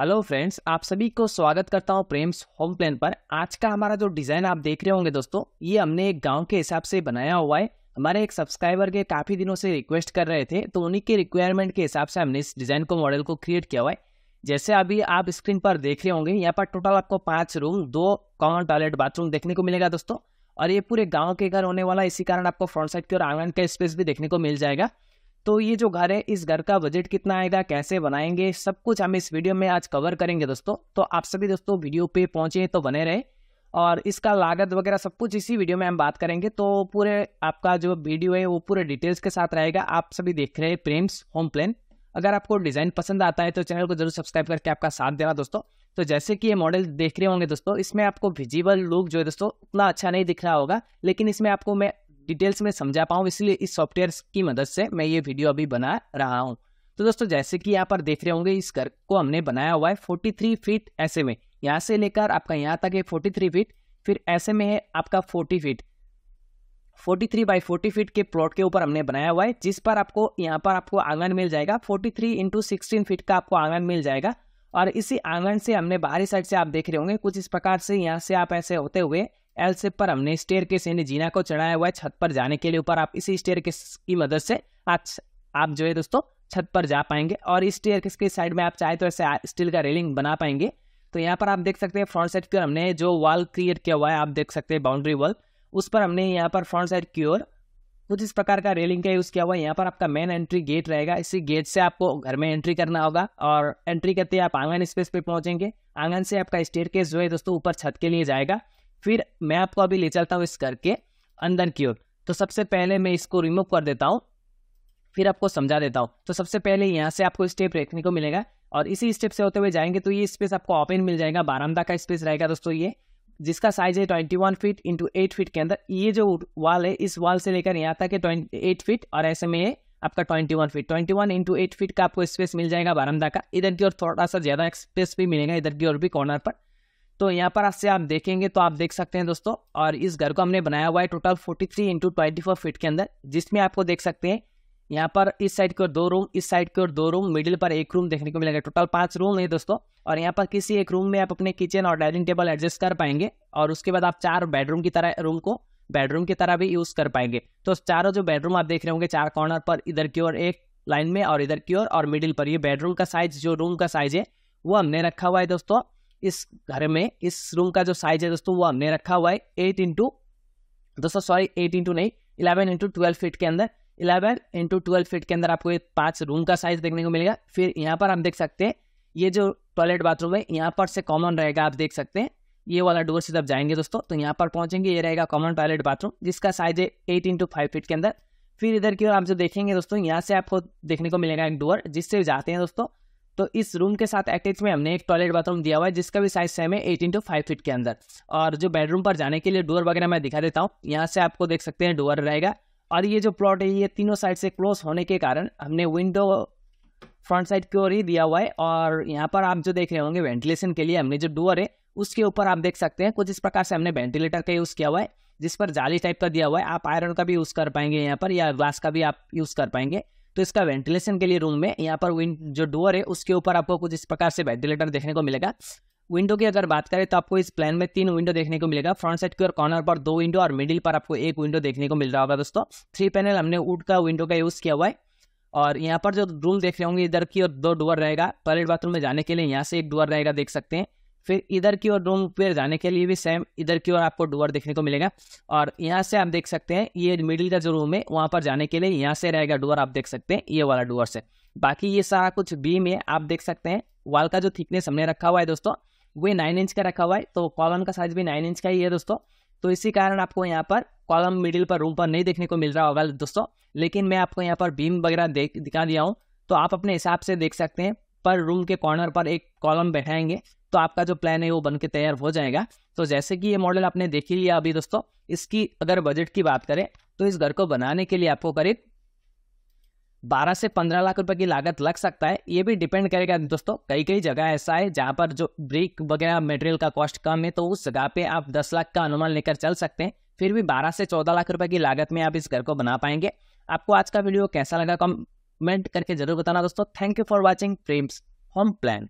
hello friends आप सभी को स्वागत करता हूँ प्रेम्स होम प्लान पर आज का हमारा जो डिज़ाइन आप देख रहे होंगे दोस्तों ये हमने एक गांव के हिसाब से बनाया हुआ है हमारे एक सब्सक्राइबर के काफ़ी दिनों से रिक्वेस्ट कर रहे थे तो उन्हीं के रिक्वायरमेंट के हिसाब से हमने इस डिज़ाइन को मॉडल को क्रिएट किया हुआ है जैसे अभी आप स्क्रीन पर देख रहे होंगे यहाँ पर टोटल आपको पाँच रूम दो कॉमन टॉयलेट बाथरूम देखने को मिलेगा दोस्तों और ये पूरे गाँव के घर होने वाला इसी कारण आपको फ्रंट साइड की और आंगन का स्पेस भी देखने को मिल जाएगा तो ये जो घर है इस घर का बजट कितना आएगा कैसे बनाएंगे सब कुछ हम इस वीडियो में आज कवर करेंगे दोस्तों तो आप सभी दोस्तों वीडियो पे पहुंचे तो बने रहे और इसका लागत वगैरह सब कुछ इसी वीडियो में हम बात करेंगे तो पूरे आपका जो वीडियो है वो पूरे डिटेल्स के साथ रहेगा आप सभी देख रहे हैं प्रेम्स होम प्लान अगर आपको डिज़ाइन पसंद आता है तो चैनल को जरूर सब्सक्राइब करके आपका साथ देना दोस्तों तो जैसे कि ये मॉडल देख रहे होंगे दोस्तों इसमें आपको विजिबल लुक जो है दोस्तों उतना अच्छा नहीं दिख रहा होगा लेकिन इसमें आपको मैं डिटेल्स में समझा पाऊँ इसलिए इस सॉफ्टवेयर की मदद से मैं ये वीडियो अभी बना रहा हूँ तो दोस्तों जैसे कि यहाँ पर देख रहे होंगे इस घर को हमने बनाया हुआ है फोर्टी थ्री फीट ऐसे में यहाँ से लेकर आपका यहाँ तक है फोर्टी थ्री फीट फिर ऐसे में है आपका forty feet forty three by forty feet के प्लॉट के ऊपर हमने बनाया हुआ है जिस पर आपको यहाँ पर आपको आंगन मिल जाएगा forty three into sixteen feet का आपको आंगन मिल जाएगा और इसी आंगन से हमने बाहरी साइड से आप देख रहे होंगे कुछ इस प्रकार से यहाँ से आप ऐसे होते हुए एल सेप पर हमने स्टेयर केस यानी जीना को चढ़ाया हुआ है छत पर जाने के लिए ऊपर आप इसी स्टेयर केस की मदद से आज आप जो है दोस्तों छत पर जा पाएंगे और इस स्टेयर के साइड में आप चाहे तो ऐसे स्टील का रेलिंग बना पाएंगे तो यहाँ पर आप देख सकते हैं फ्रंट साइड की ओर हमने जो वॉल क्रिएट किया हुआ है आप देख सकते हैं बाउंड्री वॉल उस पर हमने यहाँ पर फ्रंट साइड की ओर कुछ इस प्रकार का रेलिंग का यूज़ किया हुआ है यहाँ पर आपका मेन एंट्री गेट रहेगा इसी गेट से आपको घर में एंट्री करना होगा और एंट्री करते ही आप आंगन स्पेस पे पहुंचेंगे आंगन से आपका स्टेयर केस जो है दोस्तों ऊपर छत के लिए जाएगा फिर मैं आपको अभी ले चलता हूँ इस करके अंदर की ओर तो सबसे पहले मैं इसको रिमूव कर देता हूँ फिर आपको समझा देता हूँ तो सबसे पहले यहाँ से आपको स्टेप देखने को मिलेगा और इसी स्टेप से होते हुए जाएंगे तो ये स्पेस आपको ओपन मिल जाएगा बारामदा का स्पेस रहेगा दोस्तों ये जिसका साइज है twenty one feet into eight feet के अंदर ये जो वॉल है इस वॉल से लेकर यहाँ तक है एट फीट और ऐसे में है आपका twenty one feet twenty one into eight feet का आपको स्पेस मिल जाएगा बारामदा का इधर की ओर थोड़ा सा ज़्यादा स्पेस भी मिलेगा इधर की ओर भी कॉर्नर पर तो यहाँ पर आपसे आप देखेंगे तो आप देख सकते हैं दोस्तों और इस घर को हमने बनाया हुआ है total 43 three into twenty feet के अंदर जिसमें आपको देख सकते हैं यहाँ पर इस साइड की ओर दो रूम इस साइड की ओर दो रूम मिडिल पर एक रूम देखने को मिलेगा टोटल पांच रूम है दोस्तों और यहाँ पर किसी एक रूम में आप अपने किचन और डाइनिंग टेबल एडजस्ट कर पाएंगे और उसके बाद आप चार बेडरूम की तरह रूम को बेडरूम की तरह भी यूज़ कर पाएंगे तो चारों जो बेडरूम आप देख रहे होंगे चार कॉर्नर पर इधर की ओर एक लाइन में और इधर की ओर और मिडिल पर ये बेडरूम का साइज जो रूम का साइज है वो हमने रखा हुआ है दोस्तों इस घर में इस रूम का जो साइज है दोस्तों वो हमने रखा हुआ है एट इंटू दोस्तों सॉरी एट इंटू नहीं इलेवन इंटू ट्वेल्व फीट के अंदर इलेवन इंटू ट्वेल्व फीट के अंदर आपको ये पांच रूम का साइज देखने को मिलेगा फिर यहाँ पर हम देख सकते हैं ये जो टॉयलेट बाथरूम है यहाँ पर से कॉमन रहेगा आप देख सकते हैं ये वाला डोर से जब जाएंगे दोस्तों तो यहाँ पर पहुंचेंगे ये रहेगा कॉमन टॉयलेट बाथरूम जिसका साइज है एट इंटू फाइव फीट के अंदर फिर इधर की ओर आप जो देखेंगे दोस्तों यहाँ से आपको देखने को मिलेगा एक डोर जिससे जाते हैं दोस्तों तो इस रूम के साथ अटैच में हमने एक टॉयलेट बाथरूम दिया हुआ है जिसका भी साइज सेम है एट इंटू फाइव फीट के अंदर और जो बेडरूम पर जाने के लिए डोर वगैरह मैं दिखा देता हूँ यहाँ से आपको देख सकते हैं डोर रहेगा और ये जो प्लॉट है ये तीनों साइड से क्लोज होने के कारण हमने विंडो फ्रंट साइड की ओर ही दिया हुआ है और यहाँ पर आप जो देख रहे होंगे वेंटिलेशन के लिए हमने जो डोर है उसके ऊपर आप देख सकते हैं कुछ इस प्रकार से हमने वेंटिलेटर का यूज़ किया हुआ है जिस पर जाली टाइप का दिया हुआ है आप आयरन का भी यूज़ कर पाएंगे यहाँ पर या ग्लास का भी आप यूज़ कर पाएंगे तो इसका वेंटिलेशन के लिए रूम में यहाँ पर विंड जो डोर है उसके ऊपर आपको कुछ इस प्रकार से वेंटिलेटर देखने को मिलेगा विंडो की अगर बात करें तो आपको इस प्लान में तीन विंडो देखने को मिलेगा फ्रंट साइड की और कॉर्नर पर दो विंडो और मिडिल पर आपको एक विंडो देखने को मिल रहा होगा दोस्तों थ्री पैनल हमने वुड का विंडो का यूज़ किया हुआ है और यहाँ पर जो रूम देख रहे होंगे इधर की और दो डोर रहेगा टॉयलेट बाथरूम में जाने के लिए यहाँ से एक डोर रहेगा देख सकते हैं फिर इधर की ओर रूम पेयर जाने के लिए भी सेम इधर की ओर आपको डोर देखने को मिलेगा और यहाँ से आप देख सकते हैं ये मिडिल का जो रूम है वहाँ पर जाने के लिए यहाँ से रहेगा डोर आप देख सकते हैं ये वाला डोर से बाकी ये सारा कुछ बीम है आप देख सकते हैं वाल का जो थिकनेस हमने रखा हुआ है दोस्तों वे नाइन इंच का रखा हुआ है तो कॉलम का साइज भी नाइन इंच का ही है दोस्तों तो इसी कारण आपको यहाँ पर कॉलम मिडिल पर रूम पर नहीं देखने को मिल रहा होगा दोस्तों लेकिन मैं आपको यहाँ पर बीम वगैरह देख दिखा दिया हूँ तो आप अपने हिसाब से देख सकते हैं पर रूम के कॉर्नर पर एक कॉलम बैठाएंगे तो आपका जो प्लान है वो बन के तैयार हो जाएगा तो जैसे कि ये मॉडल आपने देख ही लिया अभी दोस्तों इसकी अगर बजट की बात करें तो इस घर को बनाने के लिए आपको करीब बारह से पंद्रह लाख रुपए की लागत लग सकता है ये भी डिपेंड करेगा दोस्तों कई कई जगह ऐसा है जहाँ पर जो ब्रिक वगैरह मटेरियल का कॉस्ट कम है तो उस जगह पे आप दस लाख का अनुमान लेकर चल सकते हैं फिर भी बारह से चौदह लाख रुपए की लागत में आप इस घर को बना पाएंगे आपको आज का वीडियो कैसा लगा कमेंट करके जरूर बताना दोस्तों thank you for watching frames home plan